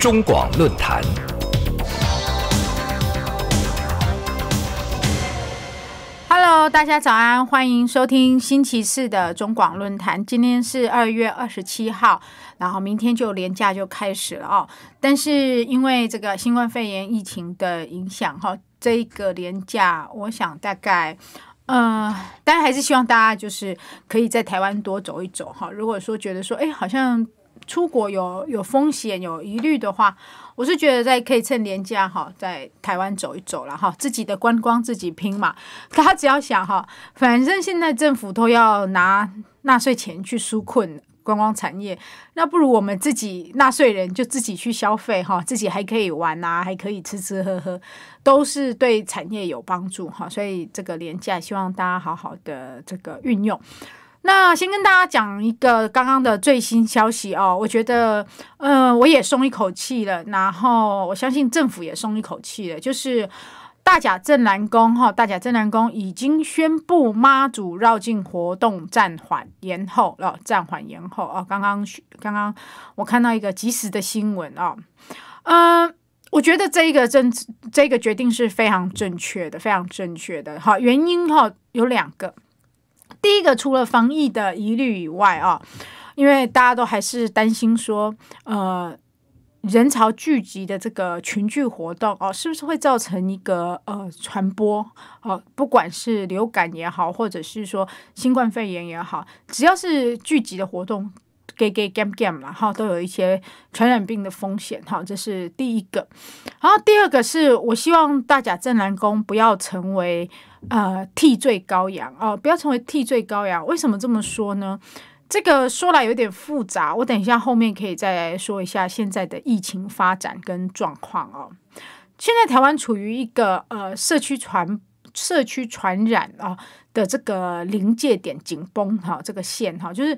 中广论坛。Hello，大家早安，欢迎收听星期四的中广论坛。今天是二月二十七号，然后明天就连假就开始了哦。但是因为这个新冠肺炎疫情的影响哈，这一个连假，我想大概，呃，但然还是希望大家就是可以在台湾多走一走哈。如果说觉得说，哎，好像。出国有有风险有疑虑的话，我是觉得在可以趁年假哈，在台湾走一走了哈，自己的观光自己拼嘛。他 只要想哈，反正现在政府都要拿纳税钱去纾困观光产业，那不如我们自己纳税人就自己去消费哈，自己还可以玩啊，还可以吃吃喝喝，都是对产业有帮助哈。所以这个年假希望大家好好的这个运用。那先跟大家讲一个刚刚的最新消息哦，我觉得，嗯，我也松一口气了，然后我相信政府也松一口气了，就是大甲镇南宫哈，大甲镇南宫已经宣布妈祖绕境活动暂缓延后了，暂缓延后啊！刚刚刚刚我看到一个及时的新闻啊，嗯，我觉得这一个政这个决定是非常正确的，非常正确的，好，原因哈有两个。第一个，除了防疫的疑虑以外啊，因为大家都还是担心说，呃，人潮聚集的这个群聚活动哦，是不是会造成一个呃传播？哦，不管是流感也好，或者是说新冠肺炎也好，只要是聚集的活动。gay gay g a m g a m 然嘛，哈，都有一些传染病的风险，哈，这是第一个。然后第二个是我希望大家正南宫不要成为呃替罪羔羊哦，不要成为替罪羔羊。为什么这么说呢？这个说来有点复杂，我等一下后面可以再来说一下现在的疫情发展跟状况哦。现在台湾处于一个呃社区传社区传染啊的这个临界点紧绷哈，这个线哈就是。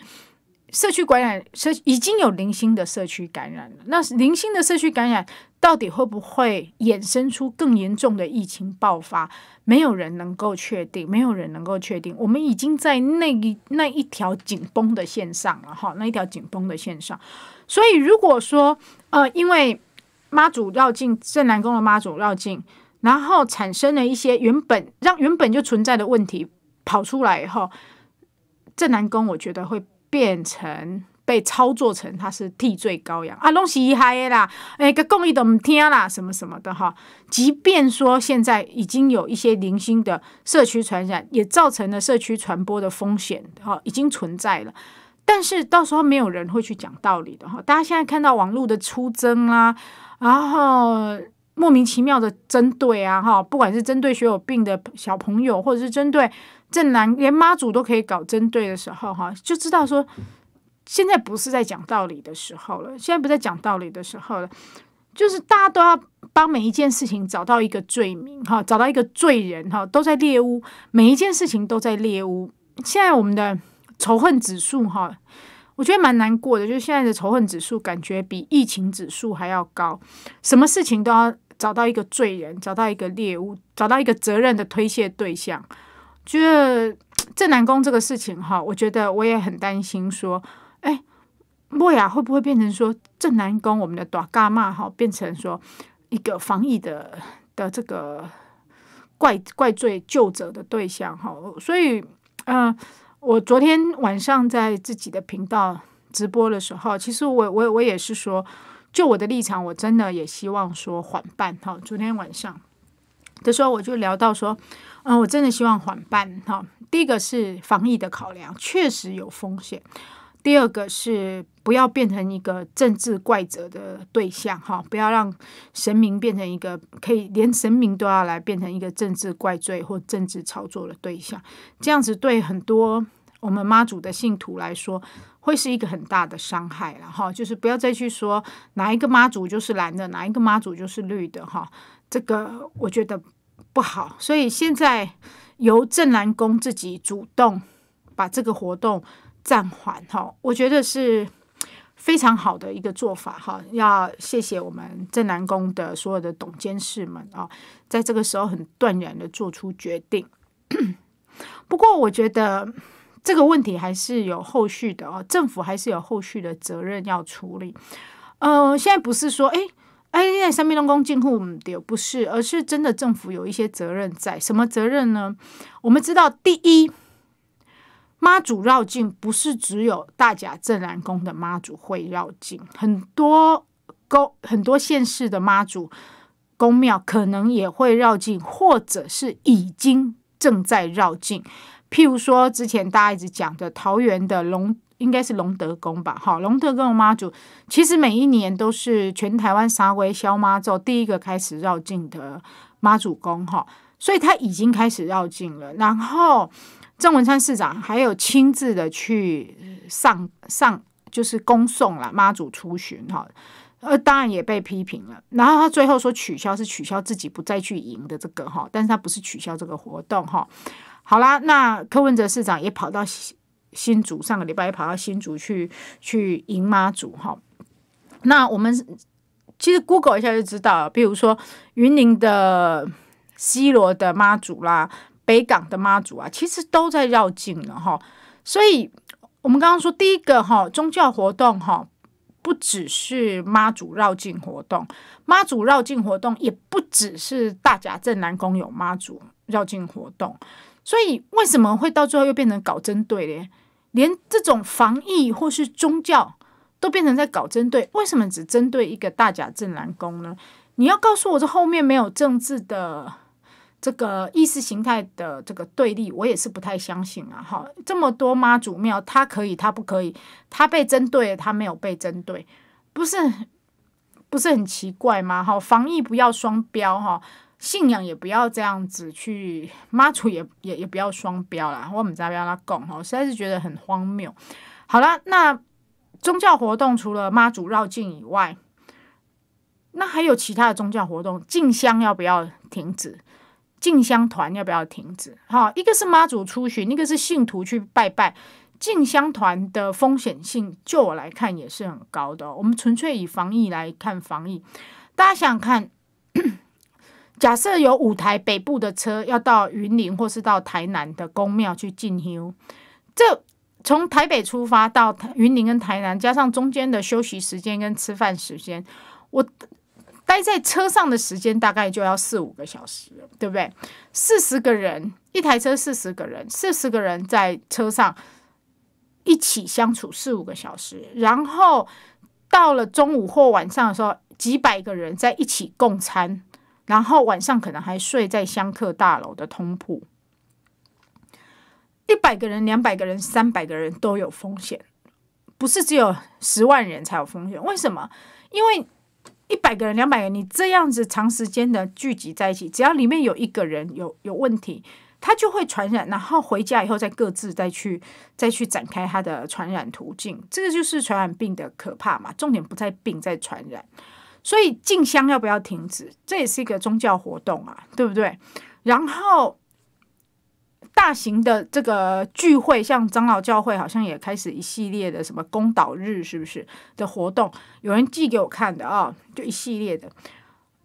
社区感染，社已经有零星的社区感染了。那零星的社区感染到底会不会衍生出更严重的疫情爆发？没有人能够确定，没有人能够确定。我们已经在那一那一条紧绷的线上了，哈，那一条紧绷的线上。所以如果说，呃，因为妈祖绕境，镇南宫的妈祖绕境，然后产生了一些原本让原本就存在的问题跑出来以后，镇南宫我觉得会。变成被操作成他是替罪羔羊啊，拢是伊害的啦！哎，个公益都唔听啦，什么什么的哈。即便说现在已经有一些零星的社区传染，也造成了社区传播的风险，哈，已经存在了。但是到时候没有人会去讲道理的哈。大家现在看到网络的出征啊，然后莫名其妙的针对啊，哈，不管是针对学有病的小朋友，或者是针对。正南连妈祖都可以搞针对的时候，哈，就知道说现在不是在讲道理的时候了。现在不在讲道理的时候了，就是大家都要帮每一件事情找到一个罪名，哈，找到一个罪人，哈，都在猎巫。每一件事情都在猎巫。现在我们的仇恨指数，哈，我觉得蛮难过的。就是现在的仇恨指数，感觉比疫情指数还要高。什么事情都要找到一个罪人，找到一个猎物，找到一个责任的推卸对象。就是正南宫这个事情哈，我觉得我也很担心。说，哎，莫雅会不会变成说正南宫我们的短伽嘛哈，变成说一个防疫的的这个怪怪罪救者的对象哈？所以，嗯，我昨天晚上在自己的频道直播的时候，其实我我我也是说，就我的立场，我真的也希望说缓办哈。昨天晚上的时候，我就聊到说。嗯，我真的希望缓办哈。第一个是防疫的考量，确实有风险。第二个是不要变成一个政治怪责的对象哈，不要让神明变成一个可以连神明都要来变成一个政治怪罪或政治操作的对象。这样子对很多我们妈祖的信徒来说，会是一个很大的伤害。了哈，就是不要再去说哪一个妈祖就是蓝的，哪一个妈祖就是绿的哈。这个我觉得。不好，所以现在由正南宫自己主动把这个活动暂缓哈，我觉得是非常好的一个做法哈。要谢谢我们正南宫的所有的董监事们啊，在这个时候很断然的做出决定。不过我觉得这个问题还是有后续的哦，政府还是有后续的责任要处理。嗯，现在不是说哎。哎，因为三民龙宫进户，也不是，而是真的政府有一些责任在。什么责任呢？我们知道，第一，妈祖绕境不是只有大甲镇澜宫的妈祖会绕境，很多宫、很多县市的妈祖宫庙可能也会绕境，或者是已经正在绕境。譬如说，之前大家一直讲的桃园的龙。应该是龙德宫吧，哈，龙德跟妈祖，其实每一年都是全台湾三威消妈祖第一个开始绕境的妈祖宫，哈，所以他已经开始绕境了。然后郑文山市长还有亲自的去上上，就是恭送了妈祖出巡，哈，呃，当然也被批评了。然后他最后说取消是取消自己不再去赢的这个，哈，但是他不是取消这个活动，哈。好啦，那柯文哲市长也跑到。新竹上个礼拜跑到新竹去去迎妈祖哈，那我们其实 Google 一下就知道，比如说云林的西罗的妈祖啦，北港的妈祖啊，其实都在绕境了哈。所以我们刚刚说第一个哈宗教活动哈，不只是妈祖绕境活动，妈祖绕境活动也不只是大甲镇南宫有妈祖绕境活动，所以为什么会到最后又变成搞针对咧？连这种防疫或是宗教，都变成在搞针对，为什么只针对一个大甲镇南宫呢？你要告诉我这后面没有政治的这个意识形态的这个对立，我也是不太相信啊。哈，这么多妈祖庙，他可以，他不可以，他被针对，他没有被针对，不是不是很奇怪吗？哈，防疫不要双标哈。信仰也不要这样子去妈祖也也也不要双标啦，我们怎不要来拱哈？实在是觉得很荒谬。好了，那宗教活动除了妈祖绕境以外，那还有其他的宗教活动，进香要不要停止？进香团要不要停止？哈，一个是妈祖出巡，一个是信徒去拜拜。进香团的风险性，就我来看也是很高的。我们纯粹以防疫来看防疫，大家想想看。假设有五台北部的车要到云林或是到台南的宫庙去进修，这从台北出发到云林跟台南，加上中间的休息时间跟吃饭时间，我待在车上的时间大概就要四五个小时，对不对？四十个人一台车，四十个人，四十个人在车上一起相处四五个小时，然后到了中午或晚上的时候，几百个人在一起共餐。然后晚上可能还睡在香客大楼的通铺，一百个人、两百个人、三百个人都有风险，不是只有十万人才有风险。为什么？因为一百个人、两百人，你这样子长时间的聚集在一起，只要里面有一个人有有问题，他就会传染，然后回家以后再各自再去再去展开他的传染途径。这个就是传染病的可怕嘛，重点不在病，在传染。所以进香要不要停止？这也是一个宗教活动啊，对不对？然后大型的这个聚会，像长老教会，好像也开始一系列的什么公祷日，是不是的活动？有人寄给我看的啊，就一系列的。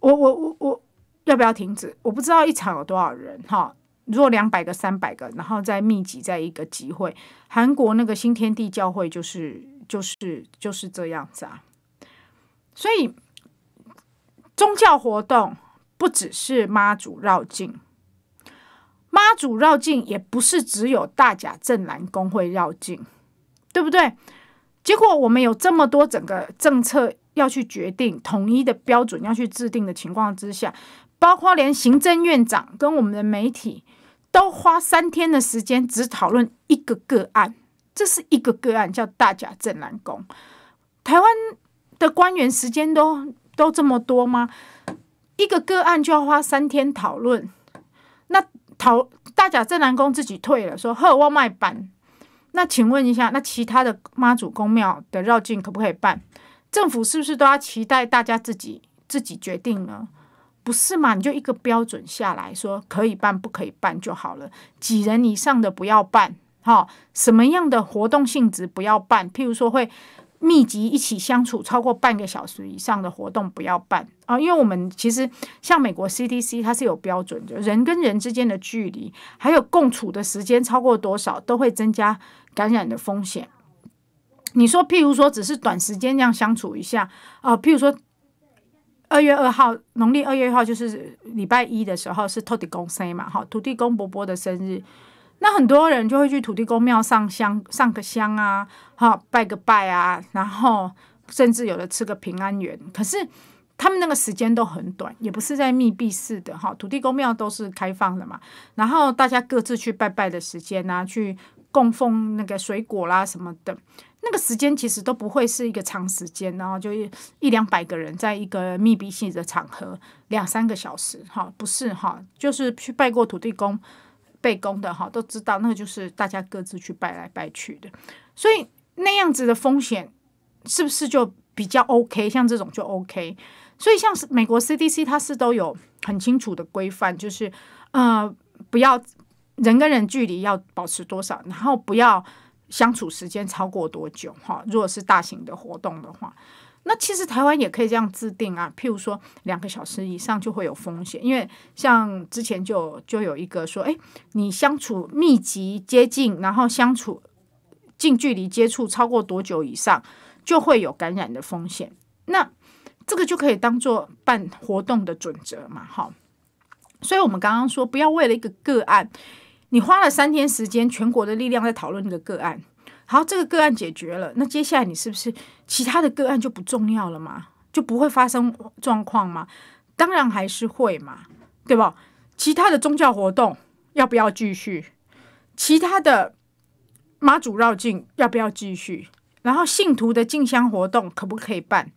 我我我我要不要停止？我不知道一场有多少人哈。如果两百个、三百个，然后再密集在一个集会，韩国那个新天地教会就是就是就是这样子啊。所以。宗教活动不只是妈祖绕境，妈祖绕境也不是只有大甲镇南公会绕境，对不对？结果我们有这么多整个政策要去决定、统一的标准要去制定的情况之下，包括连行政院长跟我们的媒体都花三天的时间只讨论一个个案，这是一个个案叫大甲镇南宫。台湾的官员时间都。都这么多吗？一个个案就要花三天讨论，那讨大甲镇南宫自己退了，说呵我卖办。那请问一下，那其他的妈祖宫庙的绕境可不可以办？政府是不是都要期待大家自己自己决定呢？不是嘛？你就一个标准下来说可以办不可以办就好了，几人以上的不要办，哈，什么样的活动性质不要办，譬如说会。密集一起相处超过半个小时以上的活动不要办啊，因为我们其实像美国 CDC，它是有标准的，人跟人之间的距离还有共处的时间超过多少都会增加感染的风险。你说，譬如说只是短时间这样相处一下啊，譬如说二月二号，农历二月二号就是礼拜一的时候是土地公生嘛，哈，土地公伯伯的生日。那很多人就会去土地公庙上香，上个香啊，哈，拜个拜啊，然后甚至有的吃个平安圆。可是他们那个时间都很短，也不是在密闭式的哈，土地公庙都是开放的嘛。然后大家各自去拜拜的时间呢，去供奉那个水果啦什么的，那个时间其实都不会是一个长时间，然后就一两百个人在一个密闭性的场合两三个小时，哈，不是哈，就是去拜过土地公。被攻的哈都知道，那个就是大家各自去拜来拜去的，所以那样子的风险是不是就比较 OK？像这种就 OK。所以像美国 CDC 它是都有很清楚的规范，就是呃不要人跟人距离要保持多少，然后不要相处时间超过多久哈。如果是大型的活动的话。那其实台湾也可以这样制定啊，譬如说两个小时以上就会有风险，因为像之前就就有一个说，哎，你相处密集、接近，然后相处近距离接触超过多久以上就会有感染的风险，那这个就可以当做办活动的准则嘛，好，所以我们刚刚说不要为了一个个案，你花了三天时间，全国的力量在讨论一个个案。好，这个个案解决了，那接下来你是不是其他的个案就不重要了吗？就不会发生状况吗？当然还是会嘛，对吧？其他的宗教活动要不要继续？其他的妈祖绕境要不要继续？然后信徒的进香活动可不可以办？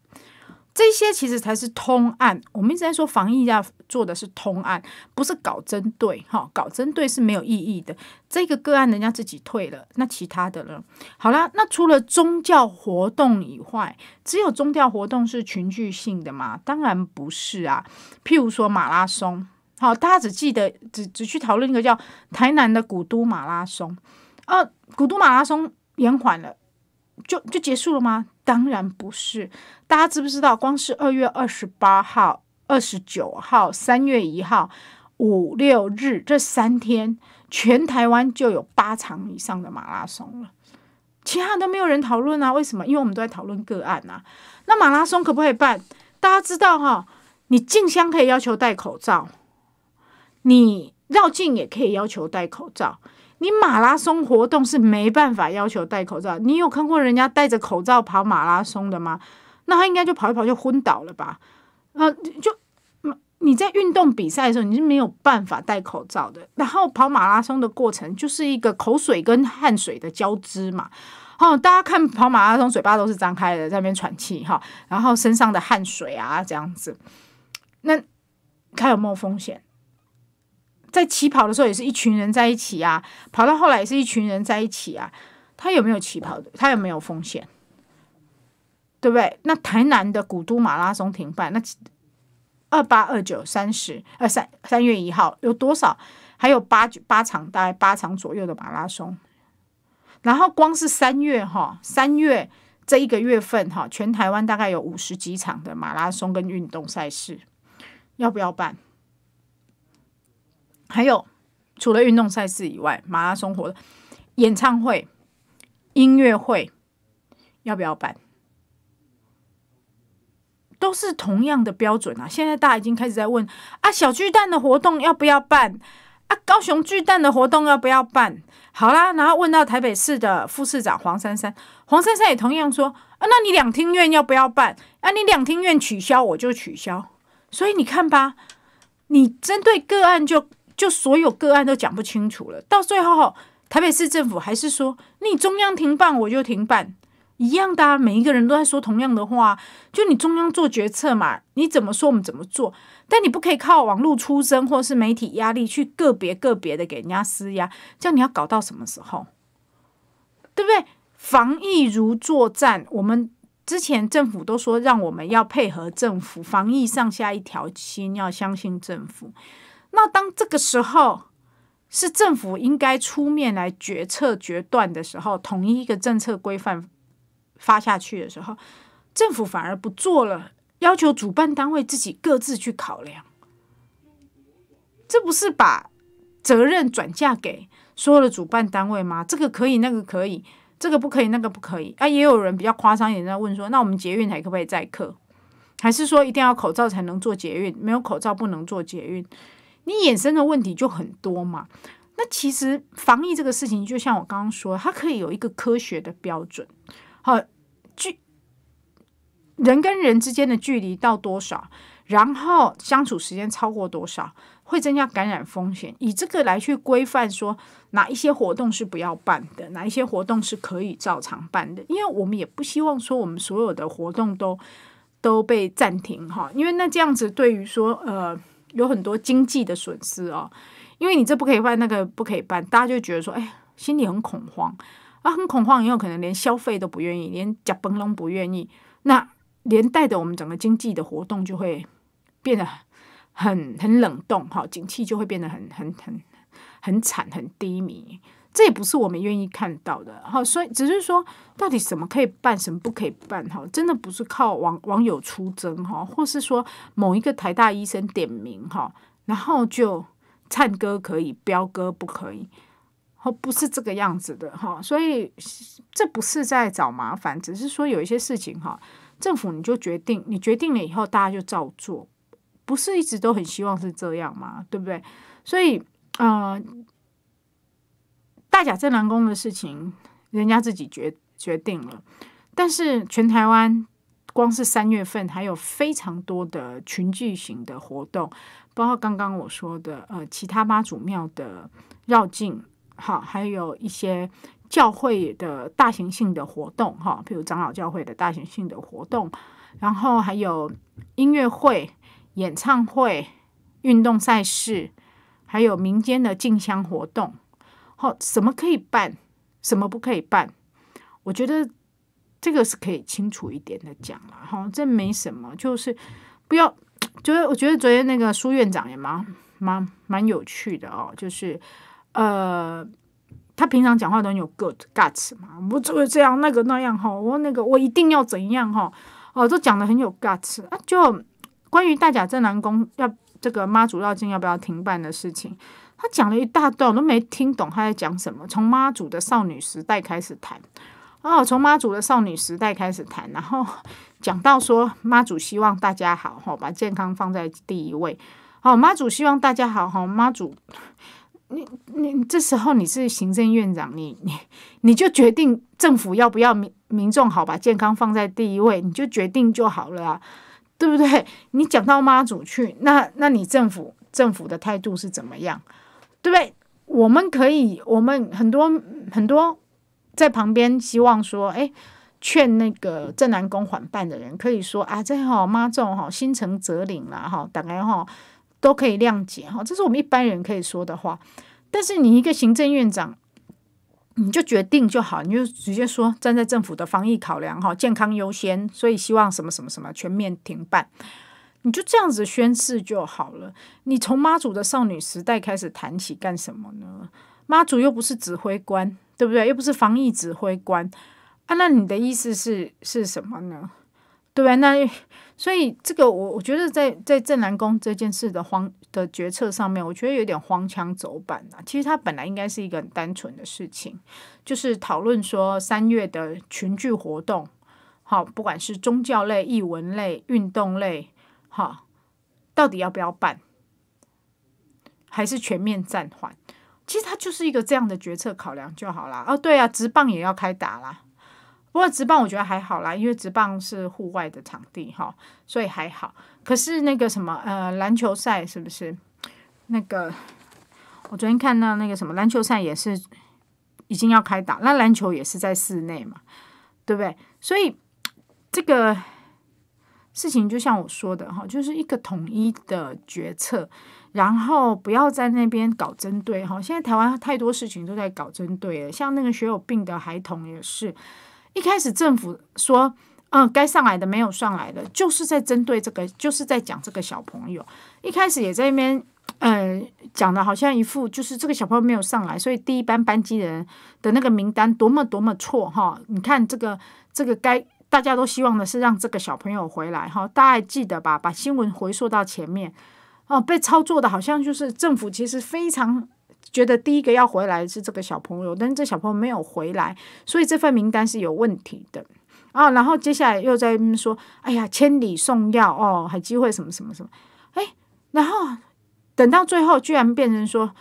这些其实才是通案。我们一直在说防疫要。做的是通案，不是搞针对哈，搞针对是没有意义的。这个个案人家自己退了，那其他的呢？好了，那除了宗教活动以外，只有宗教活动是群聚性的嘛？当然不是啊。譬如说马拉松，好，大家只记得只只去讨论一个叫台南的古都马拉松，呃，古都马拉松延缓了，就就结束了吗？当然不是，大家知不知道？光是二月二十八号。二十九号、三月一号、五六日这三天，全台湾就有八场以上的马拉松了，其他都没有人讨论啊？为什么？因为我们都在讨论个案啊。那马拉松可不可以办？大家知道哈，你进乡可以要求戴口罩，你绕境也可以要求戴口罩，你马拉松活动是没办法要求戴口罩。你有看过人家戴着口罩跑马拉松的吗？那他应该就跑一跑就昏倒了吧？啊，就，你在运动比赛的时候你是没有办法戴口罩的。然后跑马拉松的过程就是一个口水跟汗水的交织嘛。哦，大家看跑马拉松嘴巴都是张开的，在那边喘气哈，然后身上的汗水啊这样子。那他有没有风险？在起跑的时候也是一群人在一起啊，跑到后来也是一群人在一起啊，他有没有起跑的？他有没有风险？对不对？那台南的古都马拉松停办，那二八二九三十，呃三三月一号有多少？还有八九八场，大概八场左右的马拉松。然后光是三月哈，三月这一个月份哈，全台湾大概有五十几场的马拉松跟运动赛事，要不要办？还有除了运动赛事以外，马拉松活、演唱会、音乐会，要不要办？都是同样的标准啊！现在大家已经开始在问啊，小巨蛋的活动要不要办啊？高雄巨蛋的活动要不要办？好啦，然后问到台北市的副市长黄珊珊，黄珊珊也同样说啊，那你两厅院要不要办啊？你两厅院取消我就取消。所以你看吧，你针对个案就就所有个案都讲不清楚了。到最后，台北市政府还是说你中央停办我就停办。一样的，每一个人都在说同样的话。就你中央做决策嘛，你怎么说我们怎么做。但你不可以靠网络出声，或是媒体压力去个别个别的给人家施压，这样你要搞到什么时候？对不对？防疫如作战，我们之前政府都说让我们要配合政府，防疫上下一条心，要相信政府。那当这个时候是政府应该出面来决策决断的时候，统一一个政策规范。发下去的时候，政府反而不做了，要求主办单位自己各自去考量，这不是把责任转嫁给所有的主办单位吗？这个可以，那个可以，这个不可以，那个不可以啊！也有人比较夸张一点在问说，那我们捷运还可不可以载客？还是说一定要口罩才能做捷运？没有口罩不能做捷运？你衍生的问题就很多嘛。那其实防疫这个事情，就像我刚刚说，它可以有一个科学的标准。好距人跟人之间的距离到多少，然后相处时间超过多少，会增加感染风险。以这个来去规范，说哪一些活动是不要办的，哪一些活动是可以照常办的。因为我们也不希望说我们所有的活动都都被暂停哈，因为那这样子对于说呃有很多经济的损失哦。因为你这不可以办，那个不可以办，大家就觉得说，哎，心里很恐慌。啊，很恐慌，也有可能连消费都不愿意，连假蹦龙不愿意，那连带的我们整个经济的活动就会变得很很冷冻，哈，景气就会变得很很很很惨，很低迷，这也不是我们愿意看到的，哈，所以只是说，到底什么可以办，什么不可以办，哈，真的不是靠网网友出征，哈，或是说某一个台大医生点名，哈，然后就唱歌可以，飙歌不可以。哦，不是这个样子的哈，所以这不是在找麻烦，只是说有一些事情哈，政府你就决定，你决定了以后，大家就照做，不是一直都很希望是这样吗？对不对？所以，呃，大甲镇南宫的事情，人家自己决决定了，但是全台湾，光是三月份还有非常多的群聚型的活动，包括刚刚我说的，呃，其他妈祖庙的绕境。好，还有一些教会的大型性的活动，哈，比如长老教会的大型性的活动，然后还有音乐会、演唱会、运动赛事，还有民间的竞相活动，好，什么可以办，什么不可以办，我觉得这个是可以清楚一点的讲了，哈，这没什么，就是不要，就是我觉得昨天那个苏院长也蛮蛮蛮有趣的哦，就是。呃，他平常讲话都很有 guts，o o d g 嘛，我会这样那个那样哈，我那个我一定要怎样哈，哦，都讲的很有 guts，啊，就关于大甲镇南宫要这个妈祖绕境要不要停办的事情，他讲了一大段，我都没听懂他在讲什么。从妈祖的少女时代开始谈，哦，从妈祖的少女时代开始谈，然后讲到说妈祖希望大家好哈，把健康放在第一位，好，妈祖希望大家好哈，妈祖。你你这时候你是行政院长，你你你就决定政府要不要民民众好把健康放在第一位，你就决定就好了，对不对？你讲到妈祖去，那那你政府政府的态度是怎么样，对不对？我们可以，我们很多很多在旁边希望说，哎，劝那个镇南宫缓办的人，可以说啊，这好妈祖哈，心诚则灵了哈，当然哈。都可以谅解哈，这是我们一般人可以说的话。但是你一个行政院长，你就决定就好，你就直接说，站在政府的防疫考量哈，健康优先，所以希望什么什么什么全面停办，你就这样子宣誓就好了。你从妈祖的少女时代开始谈起干什么呢？妈祖又不是指挥官，对不对？又不是防疫指挥官啊？那你的意思是是什么呢？对吧？那所以这个我我觉得在在正南宫这件事的慌的决策上面，我觉得有点慌腔走板啊。其实它本来应该是一个很单纯的事情，就是讨论说三月的群聚活动，好，不管是宗教类、艺文类、运动类，好，到底要不要办，还是全面暂缓。其实它就是一个这样的决策考量就好了。哦，对啊，直棒也要开打了。不过直棒我觉得还好啦，因为直棒是户外的场地哈，所以还好。可是那个什么呃篮球赛是不是？那个我昨天看到那个什么篮球赛也是已经要开打，那篮球也是在室内嘛，对不对？所以这个事情就像我说的哈，就是一个统一的决策，然后不要在那边搞针对哈。现在台湾太多事情都在搞针对了，像那个学有病的孩童也是。一开始政府说，嗯，该上来的没有上来的，就是在针对这个，就是在讲这个小朋友。一开始也在那边，嗯，讲的好像一副就是这个小朋友没有上来，所以第一班班级人的那个名单多么多么错哈。你看这个这个该大家都希望的是让这个小朋友回来哈。大家记得吧？把新闻回溯到前面，哦，被操作的好像就是政府其实非常。觉得第一个要回来是这个小朋友，但是这小朋友没有回来，所以这份名单是有问题的啊。然后接下来又在说，哎呀，千里送药哦，还机会什么什么什么，哎，然后等到最后居然变成说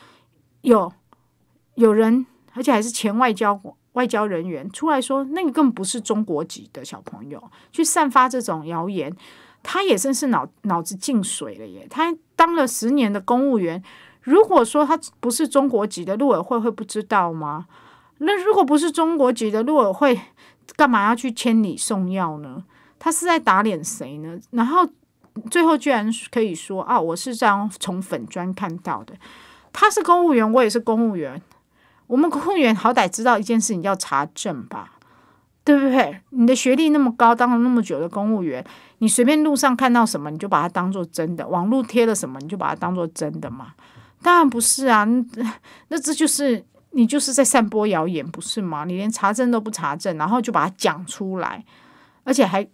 有有人，而且还是前外交外交人员出来说，那个更不是中国籍的小朋友去散发这种谣言，他也真是脑脑子进水了耶！他当了十年的公务员。如果说他不是中国籍的，陆委会会不知道吗？那如果不是中国籍的陆委会，干嘛要去千里送药呢？他是在打脸谁呢？然后最后居然可以说啊，我是这样从粉砖看到的。他是公务员，我也是公务员。我们公务员好歹知道一件事情，叫查证吧，对不对？你的学历那么高，当了那么久的公务员，你随便路上看到什么，你就把它当做真的？网络贴了什么，你就把它当做真的嘛。当然不是啊，那这就是你就是在散播谣言，不是吗？你连查证都不查证，然后就把它讲出来，而且还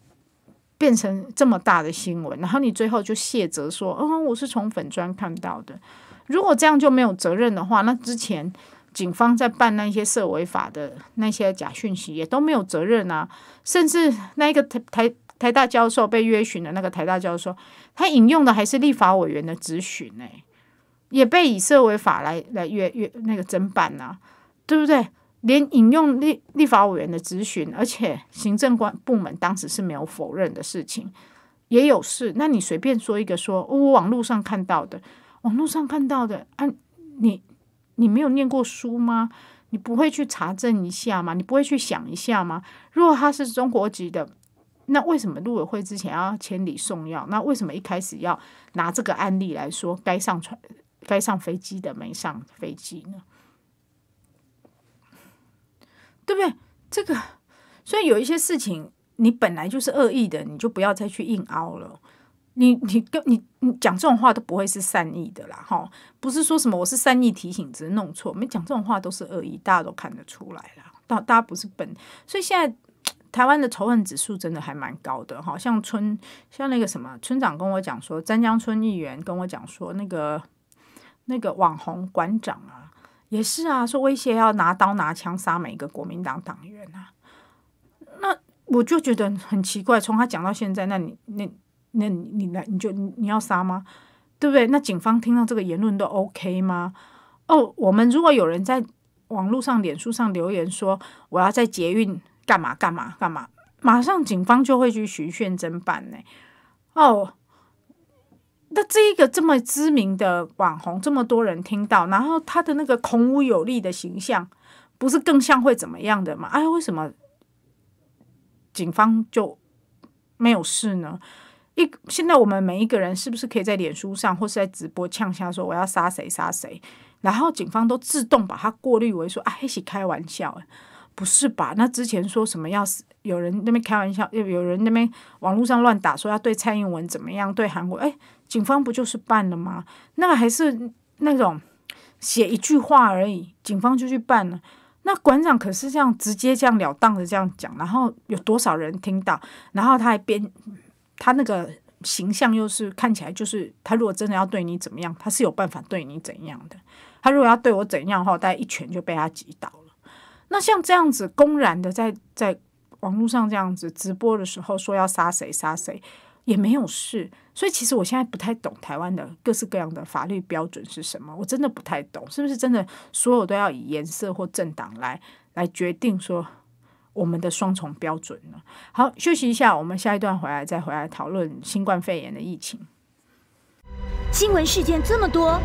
变成这么大的新闻，然后你最后就谢责说：“哦，我是从粉砖看到的。”如果这样就没有责任的话，那之前警方在办那些涉违法的那些假讯息也都没有责任啊。甚至那个台台台大教授被约询的那个台大教授，他引用的还是立法委员的咨询诶。也被以色为法来来约约那个侦办呐，对不对？连引用立立法委员的咨询，而且行政官部门当时是没有否认的事情，也有事。那你随便说一个，说我网络上看到的，网络上看到的，啊，你你没有念过书吗？你不会去查证一下吗？你不会去想一下吗？如果他是中国籍的，那为什么陆委会之前要千里送药？那为什么一开始要拿这个案例来说该上传？该上飞机的没上飞机呢，对不对？这个，所以有一些事情你本来就是恶意的，你就不要再去硬凹了。你你跟你你讲这种话都不会是善意的啦，哈，不是说什么我是善意提醒，只是弄错。我们讲这种话都是恶意，大家都看得出来了。到大家不是笨，所以现在台湾的仇恨指数真的还蛮高的，好像村像那个什么村长跟我讲说，彰江村议员跟我讲说那个。那个网红馆长啊，也是啊，说威胁要拿刀拿枪杀每一个国民党党员啊，那我就觉得很奇怪，从他讲到现在，那你那那你来你就你要杀吗？对不对？那警方听到这个言论都 OK 吗？哦，我们如果有人在网络上、脸书上留言说我要在捷运干嘛干嘛干嘛，马上警方就会去巡讯侦办呢。哦。那这一个这么知名的网红，这么多人听到，然后他的那个孔武有力的形象，不是更像会怎么样的吗？哎，为什么警方就没有事呢？一现在我们每一个人是不是可以在脸书上或是在直播呛下说我要杀谁杀谁，然后警方都自动把它过滤为说啊一起开玩笑，不是吧？那之前说什么要有人那边开玩笑，又有人那边网络上乱打说要对蔡英文怎么样，对韩国哎。警方不就是办了吗？那个还是那种写一句话而已，警方就去办了。那馆长可是这样直接、这样了当的这样讲，然后有多少人听到？然后他还编，他那个形象又是看起来就是他如果真的要对你怎么样，他是有办法对你怎样的。他如果要对我怎样的话，大概一拳就被他击倒了。那像这样子公然的在在网络上这样子直播的时候说要杀谁杀谁，也没有事。所以其实我现在不太懂台湾的各式各样的法律标准是什么，我真的不太懂，是不是真的所有都要以颜色或政党来来决定说我们的双重标准呢？好，休息一下，我们下一段回来再回来讨论新冠肺炎的疫情新闻事件这么多。